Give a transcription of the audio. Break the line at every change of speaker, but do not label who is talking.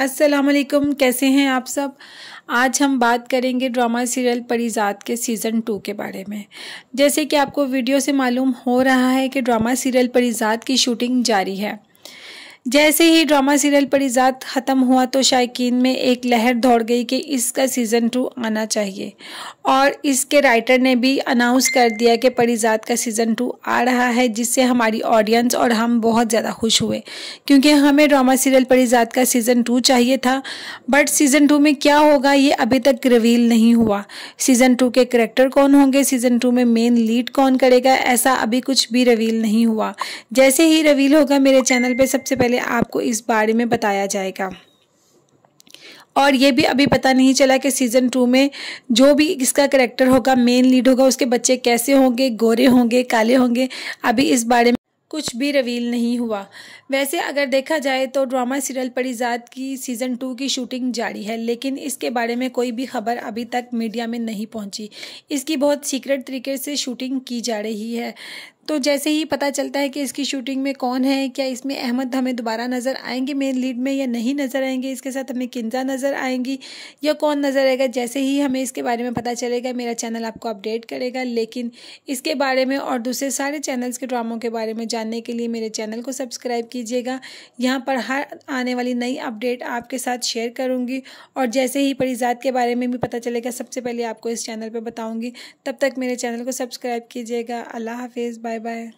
वालेकुम कैसे हैं आप सब आज हम बात करेंगे ड्रामा सीरियल परिजात के सीज़न टू के बारे में जैसे कि आपको वीडियो से मालूम हो रहा है कि ड्रामा सीरियल परिजात की शूटिंग जारी है जैसे ही ड्रामा सीरियल परिजात ख़त्म हुआ तो शायकीन में एक लहर दौड़ गई कि इसका सीज़न टू आना चाहिए और इसके राइटर ने भी अनाउंस कर दिया कि परिजात का सीज़न टू आ रहा है जिससे हमारी ऑडियंस और हम बहुत ज़्यादा खुश हुए क्योंकि हमें ड्रामा सीरियल परिजात का सीज़न टू चाहिए था बट सीज़न टू में क्या होगा ये अभी तक रिवील नहीं हुआ सीज़न टू के करेक्टर कौन होंगे सीज़न टू में मेन लीड कौन करेगा ऐसा अभी कुछ भी रिवील नहीं हुआ जैसे ही रिवील होगा मेरे चैनल पर सबसे पहले पहले आपको इस बारे में बताया जाएगा और ये भी अभी पता नहीं चला कि सीज़न टू में जो भी इसका करेक्टर होगा मेन लीड होगा उसके बच्चे कैसे होंगे गोरे होंगे काले होंगे अभी इस बारे में कुछ भी रवील नहीं हुआ वैसे अगर देखा जाए तो ड्रामा सीरियल परिजात की सीज़न टू की शूटिंग जारी है लेकिन इसके बारे में कोई भी खबर अभी तक मीडिया में नहीं पहुंची इसकी बहुत सीक्रेट तरीके से शूटिंग की जा रही है तो जैसे ही पता चलता है कि इसकी शूटिंग में कौन है क्या इसमें अहमद हमें दोबारा नज़र आएंगे मेन लीड में या नहीं नज़र आएंगे इसके साथ हमें किंजा नज़र आएंगी या कौन नज़र आएगा जैसे ही हमें इसके बारे में पता चलेगा मेरा चैनल आपको अपडेट करेगा लेकिन इसके बारे में और दूसरे सारे चैनल्स के ड्रामों के बारे में जानने के लिए मेरे चैनल को सब्सक्राइब कीजिएगा यहाँ पर हर आने वाली नई अपडेट आपके साथ शेयर करूँगी और जैसे ही परिजात के बारे में भी पता चलेगा सबसे पहले आपको इस चैनल पर बताऊँगी तब तक मेरे चैनल को सब्सक्राइब कीजिएगा अल्लाह हाफिज़ 拜拜